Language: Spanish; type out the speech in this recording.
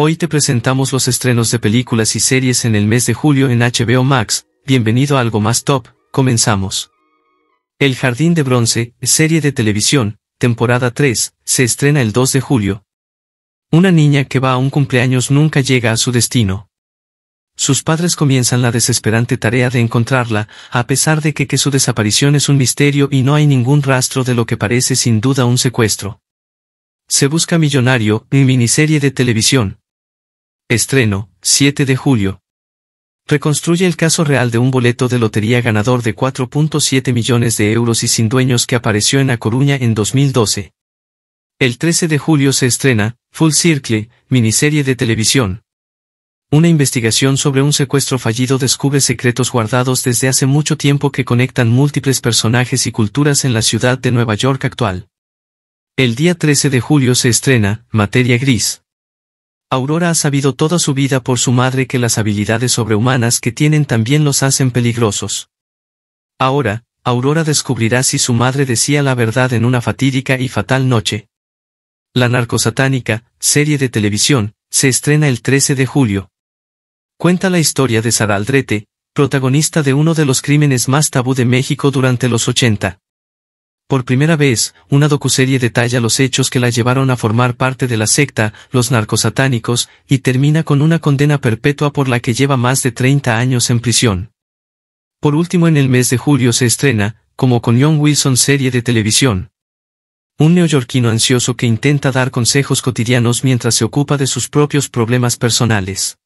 Hoy te presentamos los estrenos de películas y series en el mes de julio en HBO Max, bienvenido a Algo Más Top, comenzamos. El Jardín de Bronce, serie de televisión, temporada 3, se estrena el 2 de julio. Una niña que va a un cumpleaños nunca llega a su destino. Sus padres comienzan la desesperante tarea de encontrarla, a pesar de que, que su desaparición es un misterio y no hay ningún rastro de lo que parece sin duda un secuestro. Se busca millonario, miniserie de televisión, Estreno, 7 de julio. Reconstruye el caso real de un boleto de lotería ganador de 4.7 millones de euros y sin dueños que apareció en A Coruña en 2012. El 13 de julio se estrena, Full Circle, miniserie de televisión. Una investigación sobre un secuestro fallido descubre secretos guardados desde hace mucho tiempo que conectan múltiples personajes y culturas en la ciudad de Nueva York actual. El día 13 de julio se estrena, Materia Gris. Aurora ha sabido toda su vida por su madre que las habilidades sobrehumanas que tienen también los hacen peligrosos. Ahora, Aurora descubrirá si su madre decía la verdad en una fatídica y fatal noche. La narcosatánica, serie de televisión, se estrena el 13 de julio. Cuenta la historia de Sara Aldrete, protagonista de uno de los crímenes más tabú de México durante los 80. Por primera vez, una docuserie detalla los hechos que la llevaron a formar parte de la secta, los narcosatánicos, y termina con una condena perpetua por la que lleva más de 30 años en prisión. Por último en el mes de julio se estrena, como con John Wilson serie de televisión. Un neoyorquino ansioso que intenta dar consejos cotidianos mientras se ocupa de sus propios problemas personales.